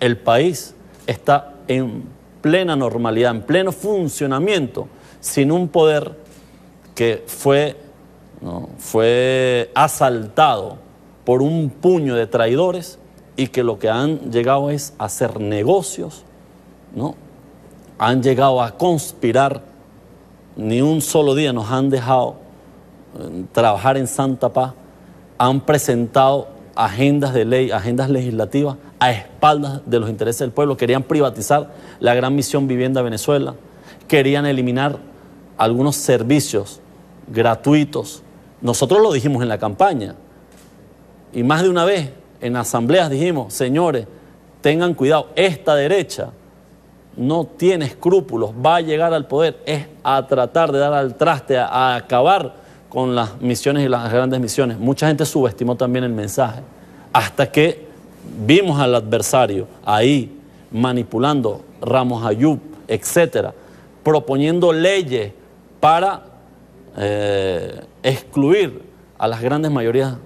el país está en plena normalidad, en pleno funcionamiento, sin un poder que fue, fue asaltado por un puño de traidores y que lo que han llegado es a hacer negocios, ¿no? han llegado a conspirar, ni un solo día nos han dejado eh, trabajar en santa paz, han presentado agendas de ley, agendas legislativas a espaldas de los intereses del pueblo. Querían privatizar la gran misión Vivienda Venezuela, querían eliminar algunos servicios gratuitos. Nosotros lo dijimos en la campaña y más de una vez en asambleas dijimos, señores, tengan cuidado, esta derecha no tiene escrúpulos, va a llegar al poder, es a tratar de dar al traste, a, acabar con las misiones y las grandes misiones. Mucha gente subestimó también el mensaje, hasta que vimos al adversario ahí manipulando Ramos Ayub, etcétera, proponiendo leyes para eh, excluir a las grandes mayorías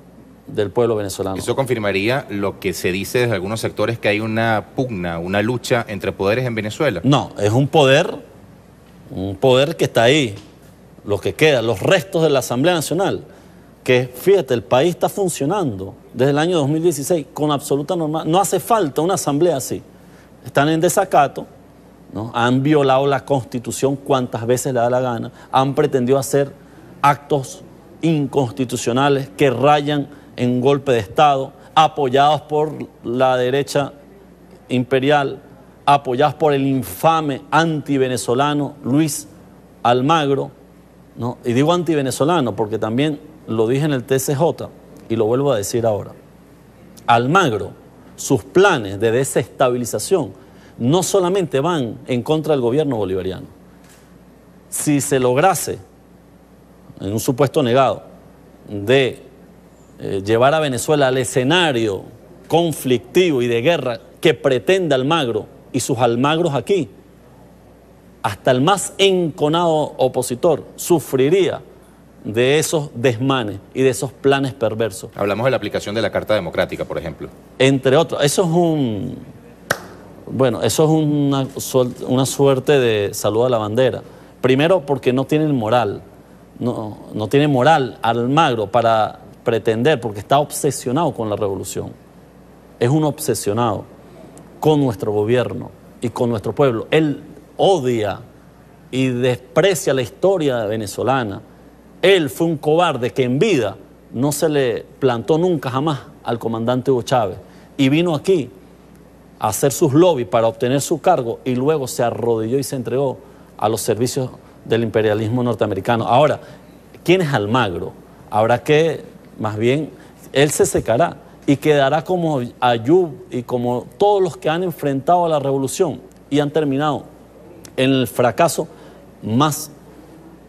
del pueblo venezolano. Eso confirmaría lo que se dice desde algunos sectores que hay una pugna, una lucha entre poderes en Venezuela. No, es un poder, un poder que está ahí, lo que queda, los restos de la Asamblea Nacional que fíjate, el país está funcionando desde el año 2016 con absoluta normalidad. No hace falta una asamblea así. Están en desacato, ¿no? han violado la constitución cuantas veces le da la gana, han pretendido hacer actos inconstitucionales que rayan en golpe de Estado, apoyados por la derecha imperial, apoyados por el infame antivenezolano Luis Almagro, ¿no? y digo antivenezolano porque también lo dije en el TCJ y lo vuelvo a decir ahora. Almagro, sus planes de desestabilización no solamente van en contra del gobierno bolivariano. Si se lograse, en un supuesto negado, de eh, llevar a Venezuela al escenario conflictivo y de guerra que pretende Almagro y sus almagros aquí, hasta el más enconado opositor sufriría de esos desmanes y de esos planes perversos. Hablamos de la aplicación de la Carta Democrática, por ejemplo. Entre otros. Eso es un. Bueno, eso es una, suerte de salud a la bandera. Primero, porque no tiene moral. No, no tiene moral Almagro para pretender, porque está obsesionado con la revolución. Es un obsesionado con nuestro gobierno y con nuestro pueblo. Él odia y desprecia la historia venezolana él fue un cobarde que en vida no se le plantó nunca jamás al comandante Hugo Chávez y vino aquí a hacer sus lobbies para obtener su cargo y luego se arrodilló y se entregó a los servicios del imperialismo norteamericano. Ahora, ¿quién es Almagro? Habrá que, más bien, él se secará y quedará como Ayub y como todos los que han enfrentado a la revolución y han terminado en el fracaso más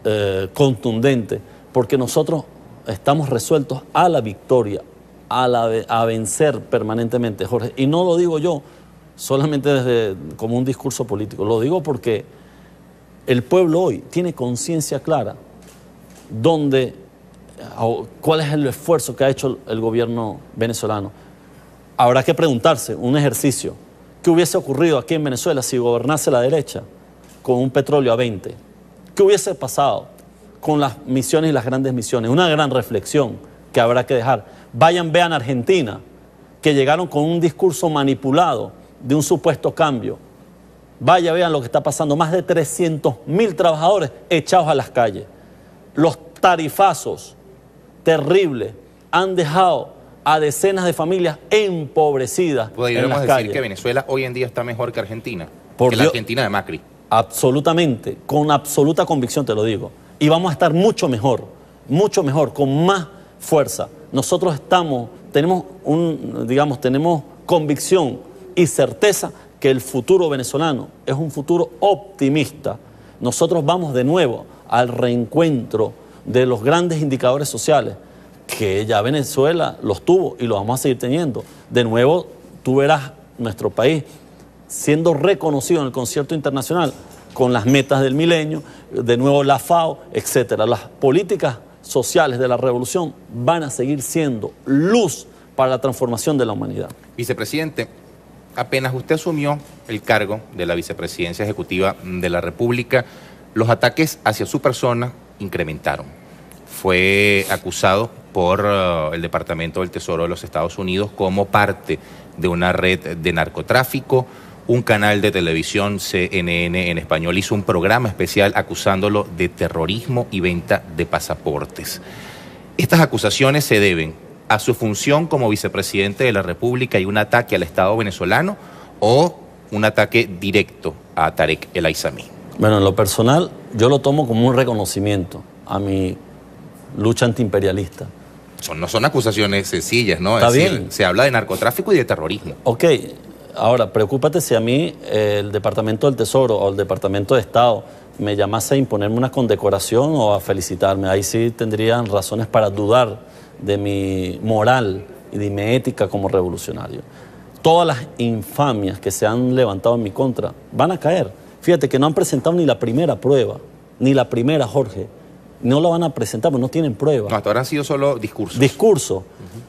eh, contundente, porque nosotros estamos resueltos a la victoria, a, la, a vencer permanentemente, Jorge. Y no lo digo yo solamente desde, como un discurso político, lo digo porque el pueblo hoy tiene conciencia clara dónde, cuál es el esfuerzo que ha hecho el gobierno venezolano. Habrá que preguntarse, un ejercicio, ¿qué hubiese ocurrido aquí en Venezuela si gobernase la derecha con un petróleo a 20? ¿Qué hubiese pasado con las misiones y las grandes misiones? Una gran reflexión que habrá que dejar. Vayan, vean Argentina, que llegaron con un discurso manipulado de un supuesto cambio. Vaya, vean lo que está pasando. Más de 300 mil trabajadores echados a las calles. Los tarifazos terribles han dejado a decenas de familias empobrecidas. Podríamos decir que Venezuela hoy en día está mejor que Argentina. Por que la Argentina de Macri absolutamente, con absoluta convicción te lo digo, y vamos a estar mucho mejor, mucho mejor, con más fuerza. Nosotros estamos, tenemos un, digamos, tenemos convicción y certeza que el futuro venezolano es un futuro optimista. Nosotros vamos de nuevo al reencuentro de los grandes indicadores sociales que ya Venezuela los tuvo y los vamos a seguir teniendo. De nuevo, tú verás nuestro país siendo reconocido en el concierto internacional con las metas del milenio, de nuevo la FAO, etcétera. Las políticas sociales de la revolución van a seguir siendo luz para la transformación de la humanidad. Vicepresidente, apenas usted asumió el cargo de la vicepresidencia ejecutiva de la República, los ataques hacia su persona incrementaron. Fue acusado por eh, el Departamento del Tesoro de los Estados Unidos como parte de una red de narcotráfico un canal de televisión CNN en español hizo un programa especial acusándolo de terrorismo y venta de pasaportes. Estas acusaciones se deben a su función como vicepresidente de la República y un ataque al Estado venezolano o un ataque directo a Tarek El Aizami. Bueno, en lo personal yo lo tomo como un reconocimiento a mi lucha antiimperialista. Son, no son acusaciones sencillas, ¿no? Está bien. se habla de narcotráfico y de terrorismo. Ok, Ahora, preocúpate si a mí el Departamento del Tesoro o el Departamento de Estado me llamase a imponerme una condecoración o a felicitarme. Ahí sí tendrían razones para dudar de mi moral y de mi ética como revolucionario. Todas las infamias que se han levantado en mi contra van a caer. Fíjate que no han presentado ni la primera prueba, ni la primera, Jorge no lo van a presentar porque no tienen pruebas. No, hasta ahora han sido solo discursos. Discurso.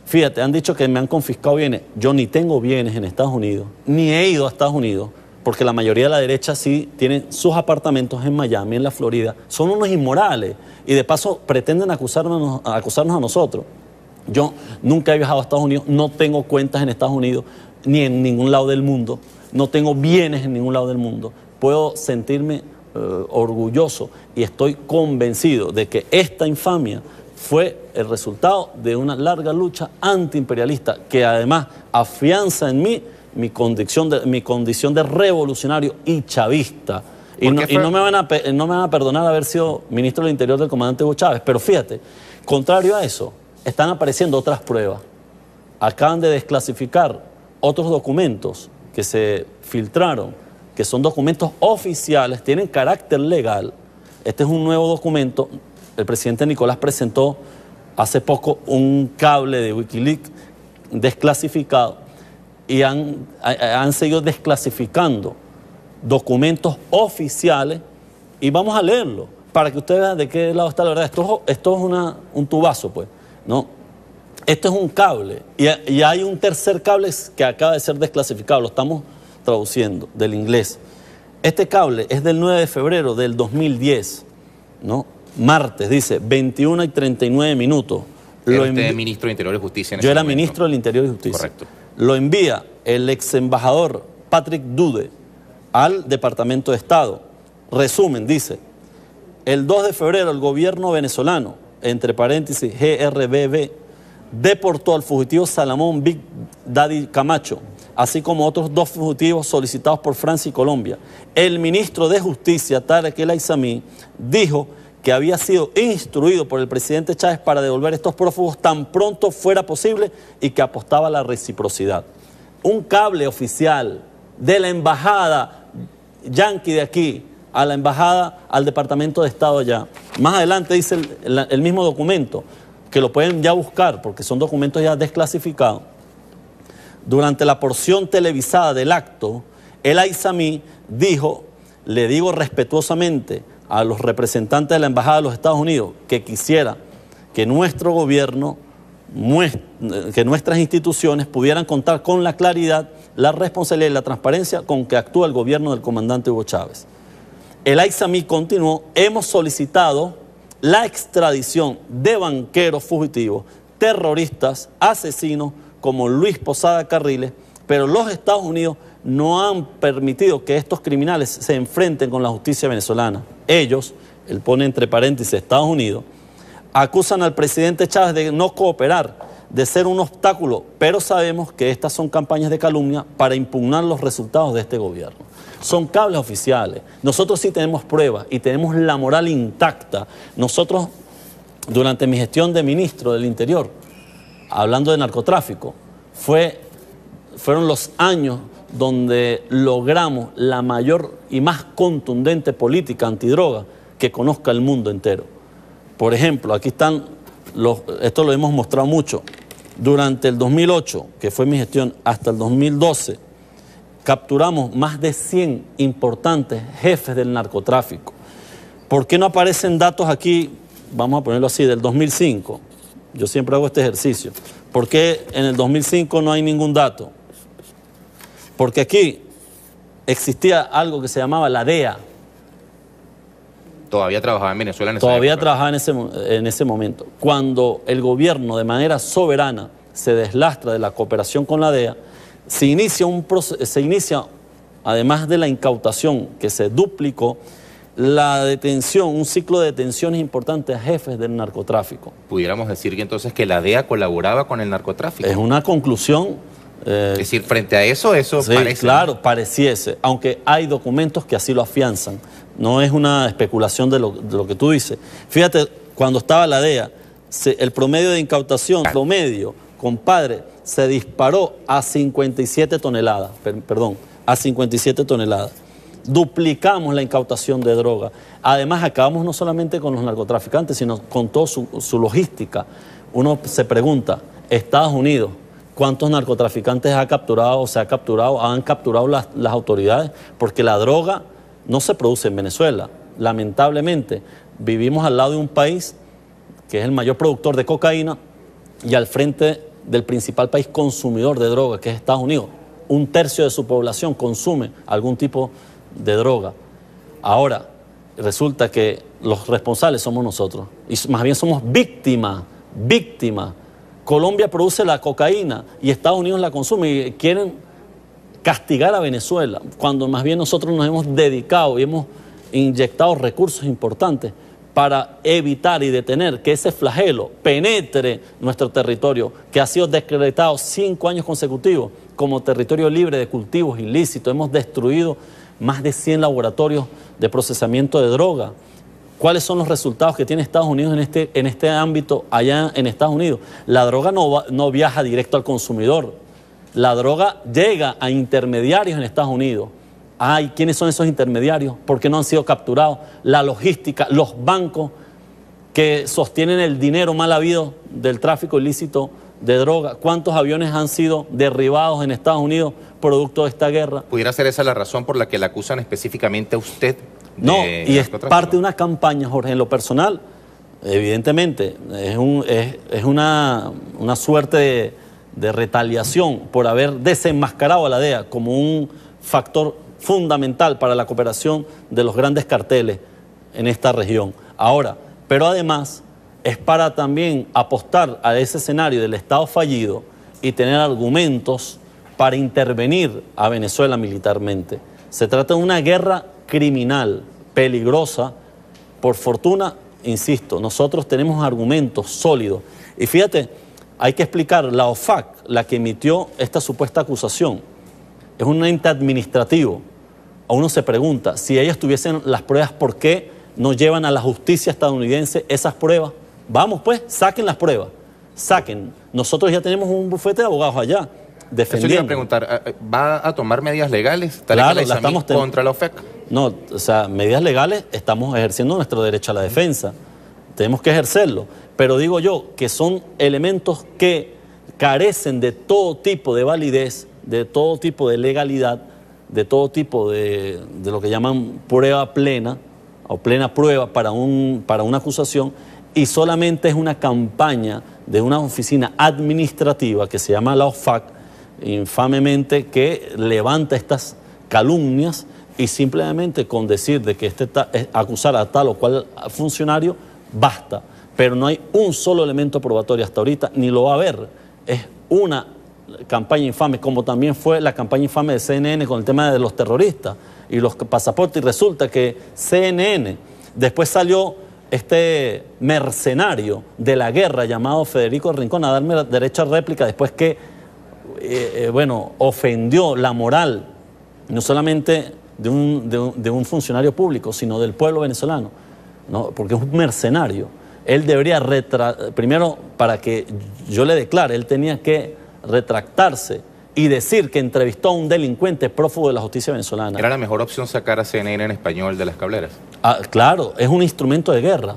Fíjate, han dicho que me han confiscado bienes. Yo ni tengo bienes en Estados Unidos, ni he ido a Estados Unidos, porque la mayoría de la derecha sí tiene sus apartamentos en Miami, en la Florida. Son unos inmorales y de paso pretenden acusarnos, acusarnos a nosotros. Yo nunca he viajado a Estados Unidos, no tengo cuentas en Estados Unidos, ni en ningún lado del mundo, no tengo bienes en ningún lado del mundo. Puedo sentirme eh, orgulloso y estoy convencido de que esta infamia fue el resultado de una larga lucha antiimperialista que además afianza en mí mi condición de, mi condición de revolucionario y chavista. Y, no, me van a, no me van a perdonar haber sido ministro del Interior del comandante Hugo Chávez, pero fíjate, contrario a eso, están apareciendo otras pruebas. Acaban de desclasificar otros documentos que se filtraron que son documentos oficiales, tienen carácter legal. Este es un nuevo documento. El presidente Nicolás presentó hace poco un cable de Wikileaks desclasificado y han, han seguido desclasificando documentos oficiales y vamos a leerlo para que ustedes vean de qué lado está la verdad. Esto, esto es una, un tubazo, pues, ¿no? Esto es un cable y, y hay un tercer cable que acaba de ser desclasificado. Lo estamos traduciendo del inglés. Este cable es del 9 de febrero del 2010, ¿no? Martes, dice, 21 y 39 minutos. ministro de Interior y Justicia. yo era ministro del Interior y Justicia. Correcto. Lo envía el ex embajador Patrick Dude al Departamento de Estado. Resumen, dice, el 2 de febrero el gobierno venezolano, entre paréntesis, GRBB, deportó al fugitivo Salamón Big Daddy Camacho, así como otros dos fugitivos solicitados por Francia y Colombia. El ministro de Justicia, Tarek El Aizami, dijo que había sido instruido por el presidente Chávez para devolver estos prófugos tan pronto fuera posible y que apostaba la reciprocidad. Un cable oficial de la embajada yanqui de aquí a la embajada, al Departamento de Estado allá. Más adelante dice el mismo documento, que lo pueden ya buscar porque son documentos ya desclasificados durante la porción televisada del acto, el Aizami dijo, le digo respetuosamente a los representantes de la Embajada de los Estados Unidos que quisiera que nuestro gobierno, que nuestras instituciones pudieran contar con la claridad, la responsabilidad y la transparencia con que actúa el gobierno del comandante Hugo Chávez. El Aizami continuó, hemos solicitado la extradición de banqueros fugitivos, terroristas, asesinos, como Luis Posada Carriles, pero los Estados Unidos no han permitido que estos criminales se enfrenten con la justicia venezolana. Ellos, él pone entre paréntesis Estados Unidos, acusan al presidente Chávez de no cooperar, de ser un obstáculo, pero sabemos que estas son campañas de calumnia para impugnar los resultados de este gobierno. Son cables oficiales. Nosotros sí tenemos pruebas y tenemos la moral intacta. Nosotros, durante mi gestión de ministro del Interior, hablando de narcotráfico, fue, fueron los años donde logramos la mayor y más contundente política antidroga que conozca el mundo entero. Por ejemplo, aquí están, esto lo hemos mostrado mucho, durante el 2008, que fue mi gestión, hasta el 2012, capturamos más de 100 importantes jefes del narcotráfico. ¿Por qué no aparecen datos aquí, vamos a ponerlo así, del 2005? Yo siempre hago este ejercicio. ¿Por qué en el 2005 no hay ningún dato? Porque aquí existía algo que se llamaba la DEA. Todavía trabajaba en Venezuela en ese Todavía trabajaba en ese, en ese momento. Cuando el gobierno de manera soberana se deslastra de la cooperación con la DEA, se inicia, un se inicia además de la incautación que se duplicó, la detención, un ciclo de detenciones importantes a jefes del narcotráfico. Pudiéramos decir que entonces que la DEA colaboraba con el narcotráfico. Es una conclusión. Eh, es decir, frente a eso, eso sí, parece. Claro, pareciese, aunque hay documentos que así lo afianzan. No es una especulación de lo, que tú dices. Fíjate, cuando estaba la DEA, el promedio de incautación, promedio, compadre, se disparó a 57 toneladas, perdón, a 57 toneladas duplicamos la incautación de droga. Además, acabamos no solamente con los narcotraficantes, sino con toda su, logística. Uno se pregunta, Estados Unidos, ¿cuántos narcotraficantes ha capturado o se ha capturado, han capturado las, las autoridades? Porque la droga no se produce en Venezuela. Lamentablemente, vivimos al lado de un país que es el mayor productor de cocaína y al frente del principal país consumidor de droga, que es Estados Unidos. Un tercio de su población consume algún tipo de de droga. Ahora, resulta que los responsables somos nosotros. Y más bien somos víctimas, víctimas. Colombia produce la cocaína y Estados Unidos la consume y quieren castigar a Venezuela, cuando más bien nosotros nos hemos dedicado y hemos inyectado recursos importantes para evitar y detener que ese flagelo penetre nuestro territorio, que ha sido decretado cinco años consecutivos como territorio libre de cultivos ilícitos. Hemos destruido más de 100 laboratorios de procesamiento de droga. ¿Cuáles son los resultados que tiene Estados Unidos en este, este ámbito allá en Estados Unidos? La droga no, viaja directo al consumidor. La droga llega a intermediarios en Estados Unidos. Ay, ¿quiénes son esos intermediarios? ¿Por qué no han sido capturados? La logística, los bancos que sostienen el dinero mal habido del tráfico ilícito de droga. ¿Cuántos aviones han sido derribados en Estados Unidos producto de esta guerra. ¿Pudiera ser esa la razón por la que la acusan específicamente a usted? no, y es parte de una campaña, Jorge, en lo personal, evidentemente, es, un, es, una, suerte de, de retaliación por haber desenmascarado a la DEA como un factor fundamental para la cooperación de los grandes carteles en esta región. Ahora, pero además es para también apostar a ese escenario del Estado fallido y tener argumentos para intervenir a Venezuela militarmente. Se trata de una guerra criminal, peligrosa. Por fortuna, insisto, nosotros tenemos argumentos sólidos. Y fíjate, hay que explicar, la OFAC, la que emitió esta supuesta acusación, es un ente administrativo. A uno se pregunta, si ellas tuviesen las pruebas, ¿por qué no llevan a la justicia estadounidense esas pruebas? Vamos pues, saquen las pruebas, saquen. Nosotros ya tenemos un bufete de abogados allá defendiendo. iba a preguntar, eh, ¿va a tomar medidas legales? Tal estamos contra la OFAC. E no, o sea, medidas legales estamos ejerciendo nuestro derecho a la defensa. Tenemos que ejercerlo. Pero digo yo que son elementos que carecen de todo tipo de validez, de todo tipo de legalidad, de todo tipo de, de lo que llaman prueba plena o plena prueba para, un, para una acusación y solamente es una campaña de una oficina administrativa que se llama la OFAC infamemente que levanta estas calumnias y simplemente con decir de que este acusar a tal o cual funcionario basta, pero no hay un solo elemento probatorio hasta ahorita, ni lo va a haber. Es una campaña infame, como también fue la campaña infame de CNN con el tema de los terroristas y los pasaportes, y resulta que CNN después salió este mercenario de la guerra llamado Federico Rincón a darme la derecha réplica después que eh, eh, bueno, ofendió la moral, no solamente de un, funcionario público, sino del pueblo venezolano, ¿no? porque es un mercenario. Él debería, primero, para que yo le declare, él tenía que retractarse y decir que entrevistó a un delincuente prófugo de la justicia venezolana. ¿Era la mejor opción sacar a CNN en español de las cableras? Ah, claro, es un instrumento de guerra.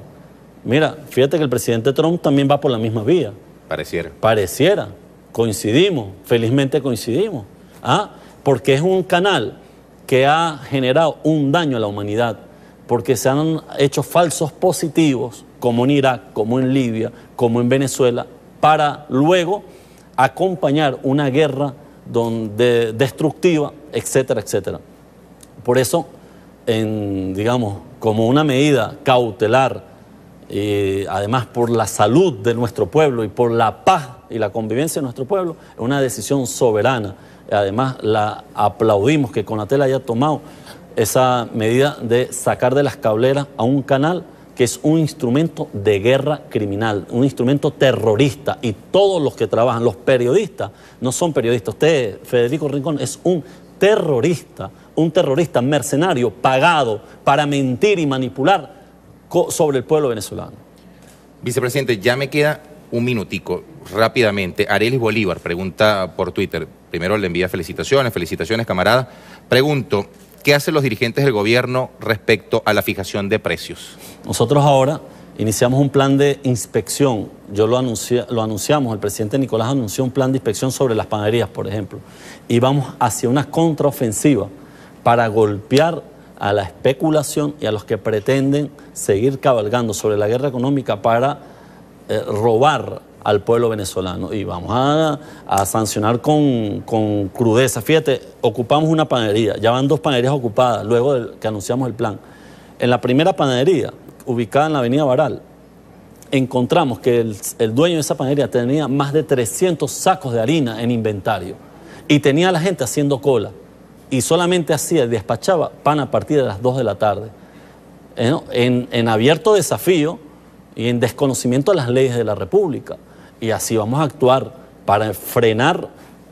Mira, fíjate que el presidente Trump también va por la misma vía. Pareciera. Pareciera. Coincidimos, felizmente coincidimos, ¿ah? porque es un canal que ha generado un daño a la humanidad, porque se han hecho falsos positivos, como en Irak, como en Libia, como en Venezuela, para luego acompañar una guerra donde, destructiva, etcétera, etcétera. Por eso, digamos, como una medida cautelar, eh, además por la salud de nuestro pueblo y por la paz y la convivencia de nuestro pueblo es una decisión soberana. Además, la aplaudimos que Conatel haya tomado esa medida de sacar de las cableras a un canal que es un instrumento de guerra criminal, un instrumento terrorista. Y todos los que trabajan, los periodistas, no son periodistas. Usted, Federico Rincón, es un terrorista, un terrorista mercenario pagado para mentir y manipular sobre el pueblo venezolano. Vicepresidente, ya me queda un minutico, rápidamente. Arelis Bolívar pregunta por Twitter. Primero le envía felicitaciones, felicitaciones, camarada. Pregunto, ¿qué hacen los dirigentes del gobierno respecto a la fijación de precios? Nosotros ahora iniciamos un plan de inspección. Yo lo, lo anunciamos, el presidente Nicolás anunció un plan de inspección sobre las panaderías, por ejemplo. Y vamos hacia una contraofensiva para golpear a la especulación y a los que pretenden seguir cabalgando sobre la guerra económica para eh, robar al pueblo venezolano y vamos a, sancionar con, crudeza. Fíjate, ocupamos una panadería, ya van dos panaderías ocupadas luego de que anunciamos el plan. En la primera panadería, ubicada en la avenida Baral, encontramos que el, dueño de esa panadería tenía más de 300 sacos de harina en inventario y tenía a la gente haciendo cola y solamente hacía, despachaba pan a partir de las 2 de la tarde. Eh, en abierto desafío y en desconocimiento de las leyes de la República. Y así vamos a actuar para frenar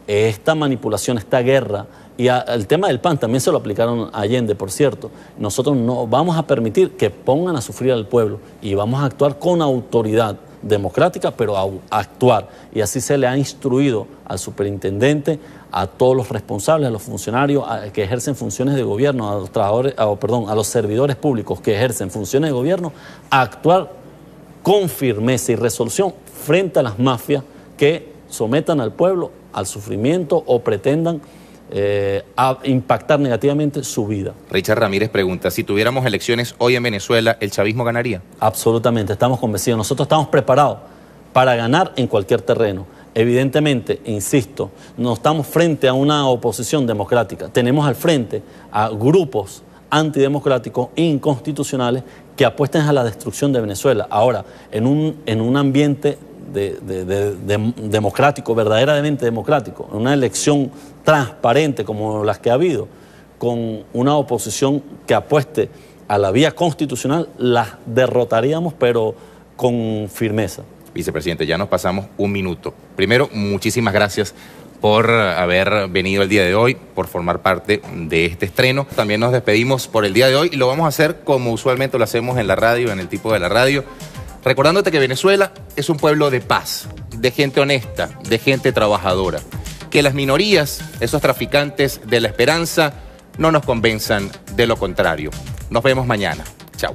esta manipulación, esta guerra. Y el tema del PAN también se lo aplicaron a Allende, por cierto. Nosotros no vamos a permitir que pongan a sufrir al pueblo y vamos a actuar con autoridad democrática, pero a, actuar. Y así se le ha instruido al superintendente, a todos los responsables, a los funcionarios que ejercen funciones de gobierno, a los trabajadores, perdón, a los servidores públicos que ejercen funciones de gobierno, a actuar con firmeza y resolución frente a las mafias que sometan al pueblo al sufrimiento o pretendan eh, impactar negativamente su vida. Richard Ramírez pregunta, si tuviéramos elecciones hoy en Venezuela, ¿el chavismo ganaría? Absolutamente, estamos convencidos. Nosotros estamos preparados para ganar en cualquier terreno. Evidentemente, insisto, no estamos frente a una oposición democrática. Tenemos al frente a grupos antidemocráticos, inconstitucionales, que apuesten a la destrucción de Venezuela. Ahora, en un, en un ambiente democrático, verdaderamente democrático, en una elección transparente como las que ha habido, con una oposición que apueste a la vía constitucional, las derrotaríamos, pero con firmeza. Vicepresidente, ya nos pasamos un minuto. Primero, muchísimas gracias por haber venido el día de hoy, por formar parte de este estreno. También nos despedimos por el día de hoy y lo vamos a hacer como usualmente lo hacemos en la radio, en el tipo de la radio, recordándote que Venezuela es un pueblo de paz, de gente honesta, de gente trabajadora, que las minorías, esos traficantes de la esperanza, no nos convenzan de lo contrario. Nos vemos mañana. Chau.